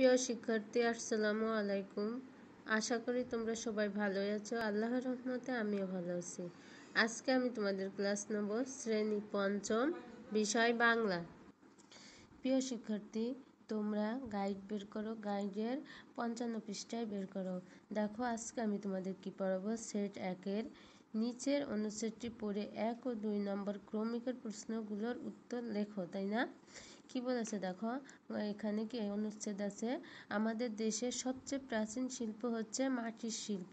প্রিয় শিক্ষার্থী আসসালামু আলাইকুম আশা করি তোমরা সবাই ভালো আছো আল্লাহর রহমতে আমিও ভালো আছি আজকে আমি তোমাদের ক্লাস নেব শ্রেণী পঞ্চম বিষয় বাংলা প্রিয় শিক্ষার্থী তোমরা গাইড বের করো গাইডের পঞ্চান্ন পৃষ্ঠায় বের করো দেখো আজকে আমি তোমাদের কি পড়াবো সেট একের নিচের অনুচ্ছেদটি পড়ে এক ও দুই নম্বর ক্রমিকের প্রশ্নগুলোর উত্তর লেখো তাই না কি বলেছে দেখো এখানে কি অনুচ্ছেদ আছে আমাদের দেশের সবচেয়ে প্রাচীন শিল্প হচ্ছে মাটির শিল্প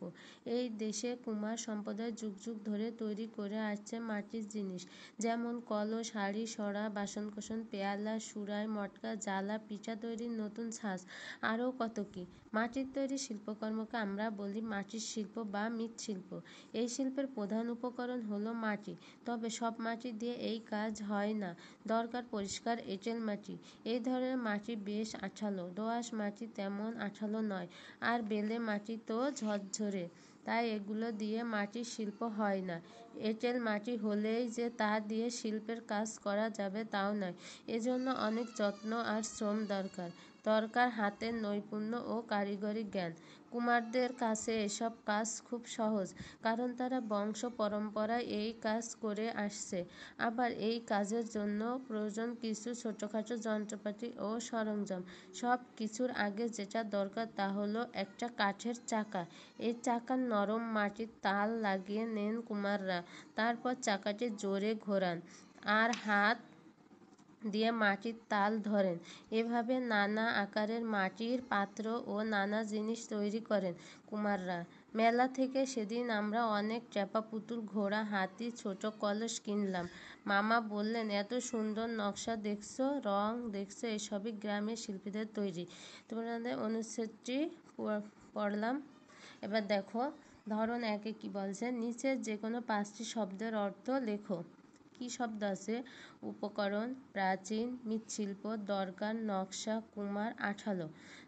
এই দেশে কুমার সম্প্রদায় যুগ যুগ ধরে তৈরি করে আসছে মাটির জিনিস যেমন কলস হাড়ি সরা বাসনকোসন পেয়ালা সুরাই মটকা জ্বালা পিঠা তৈরির নতুন ছাঁচ আরও কত কি মাটির তৈরি শিল্পকর্মকে আমরা বলি মাটির শিল্প বা মৃৎশিল্প এই শিল্পের প্রধান উপকরণ হলো মাটি তবে সব মাটি দিয়ে এই কাজ হয় না দরকার পরিষ্কার এঁটেল মাটি এই ধরনের মাটি বেশ আঠালো দোআঁশ মাটি তেমন আঠালো নয় আর বেলে মাটি তো ঝরঝরে তাই এগুলো দিয়ে মাটির শিল্প হয় না এঁটেল মাটি হলেই যে তা দিয়ে শিল্পের কাজ করা যাবে তাও নয় এজন্য অনেক যত্ন আর শ্রম দরকার দরকার হাতের নৈপুণ্য ও কারিগরি জ্ঞান কুমারদের কাছে এসব কাজ খুব সহজ কারণ তারা বংশ পরম্পরায় এই কাজ করে আসছে আবার এই কাজের জন্য প্রয়োজন কিছু ছোটখাটো যন্ত্রপাতি ও সরঞ্জাম সব কিছুর আগে যেটা দরকার তা হলো একটা কাঠের চাকা এই চাকার ন নরম মাটির তাল লাগিয়ে নেন কুমাররা তারপর চাকাটি জোরে ঘোরান আর হাত দিয়ে মাটির তাল ধরেন এভাবে নানা আকারের মাটির পাত্র ও নানা জিনিস তৈরি করেন কুমাররা মেলা থেকে সেদিন আমরা অনেক চাপা পুতুল ঘোড়া হাতি ছোট কলস কিনলাম মামা বললেন এত সুন্দর নকশা দেখছো রং দেখছো এসবই গ্রামের শিল্পীদের তৈরি তোমাদের অনুচ্ছেদটি পড়লাম এবার দেখো ধরন একে কি বলছে নিচের যে কোনো পাঁচটি শব্দের অর্থ লেখো কি শব্দ আছে উপকরণ প্রাচীন মৃৎশিল্প দরকার নকশা কুমার আঠালো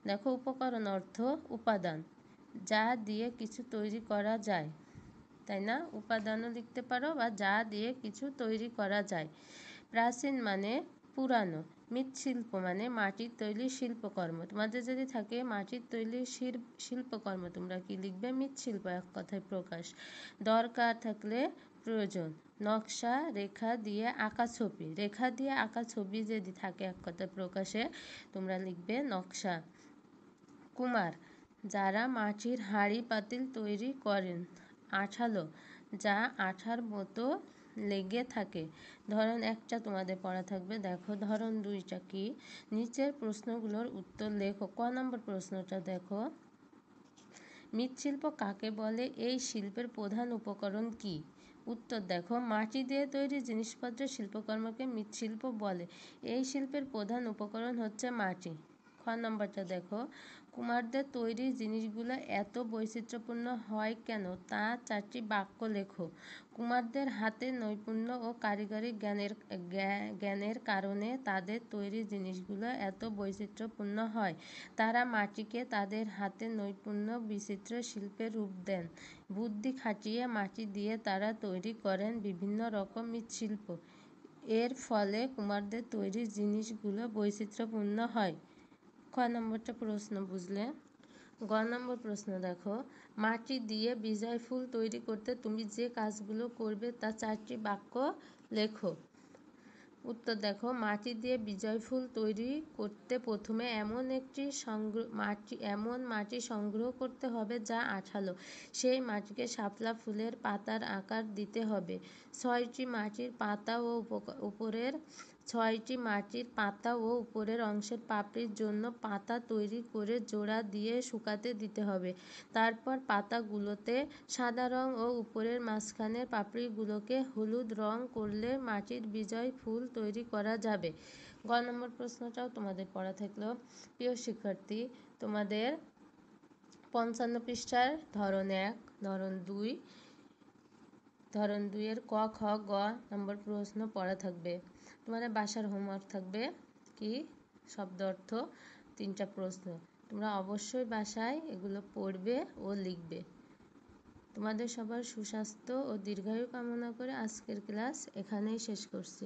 দেখো উপকরণ অর্থ উপাদান যা দিয়ে কিছু তৈরি করা যায় তাই না উপাদানও লিখতে পারো বা যা দিয়ে কিছু তৈরি করা যায় প্রাচীন মানে পুরানো মৃৎশিল্প মানে মাটির তৈরি শিল্পকর্ম তোমাদের যদি থাকে মাটির তৈরি শিল্পকর্ম তোমরা কি লিখবে মৃৎশিল্প এক কথায় প্রকাশ দরকার থাকলে প্রয়োজন নকশা রেখা দিয়ে আঁকা ছবি রেখা দিয়ে আঁকা ছবি যদি থাকে এক কথায় প্রকাশে তোমরা লিখবে নকশা কুমার যারা মাটির হাঁড়ি পাতিল তৈরি করেন আঠালো যা আঠার মতো লেগে থাকে ধরন একটা তোমাদের পড়া থাকবে দেখো ধরন দুইটা কি নিচের প্রশ্নগুলোর উত্তর লেখো ক নম্বর প্রশ্নটা দেখো মৃৎশিল্প কাকে বলে এই শিল্পের প্রধান উপকরণ কি উত্তর দেখো মাটি দিয়ে তৈরি জিনিসপত্র শিল্পকর্মকে মৃৎশিল্প বলে এই শিল্পের প্রধান উপকরণ হচ্ছে মাটি খ নম্বরটা দেখো কুমারদের তৈরি জিনিসগুলো এত বৈচিত্র্যপূর্ণ হয় কেন তা চারটি বাক্য লেখো কুমারদের হাতে নৈপুণ্য ও কারিগরি জ্ঞানের জ্ঞানের কারণে তাদের তৈরি জিনিসগুলো এত বৈচিত্র্যপূর্ণ হয় তারা মাটিকে তাদের হাতে নৈপুণ্য বিচিত্র শিল্পে রূপ দেন বুদ্ধি খাটিয়ে মাটি দিয়ে তারা তৈরি করেন বিভিন্ন রকম মৃৎশিল্প এর ফলে কুমারদের তৈরি জিনিসগুলো বৈচিত্র্যপূর্ণ হয় খ নম্বরটা প্রশ্ন বুঝলে গ নম্বর প্রশ্ন দেখো মাটি দিয়ে বিজয় ফুল তৈরি করতে তুমি যে কাজগুলো করবে তা চারটি বাক্য লেখো উত্তর দেখো মাটি দিয়ে বিজয় ফুল তৈরি করতে প্রথমে এমন একটি সংগ্রহ মাটি এমন মাটি সংগ্রহ করতে হবে যা আঠালো সেই মাটিকে শাপলা ফুলের পাতার আকার দিতে হবে ছয়টি মাটির পাতা ও উপরের ছয়টি মাটির পাতা ও উপরের অংশের পাপড়ির জন্য পাতা তৈরি করে জোড়া দিয়ে শুকাতে দিতে হবে তারপর পাতাগুলোতে সাদা রং ও উপরের মাঝখানের পাপড়িগুলোকে হলুদ রং করলে মাটির বিজয় ফুল তৈরি করা যাবে গ নম্বর প্রশ্নটাও তোমাদের পড়া থাকলো প্রিয় শিক্ষার্থী তোমাদের পঞ্চান্ন পৃষ্ঠার ধরন এক ধরন দুই ধরন দুইয়ের ক খ গ নম্বর প্রশ্ন পড়া থাকবে তোমাদের বাসার হোমওয়ার্ক থাকবে কি শব্দ অর্থ তিনটা প্রশ্ন তোমরা অবশ্যই বাসায় এগুলো পড়বে ও লিখবে তোমাদের সবার সুস্বাস্থ্য ও দীর্ঘায়ু কামনা করে আজকের ক্লাস এখানেই শেষ করছি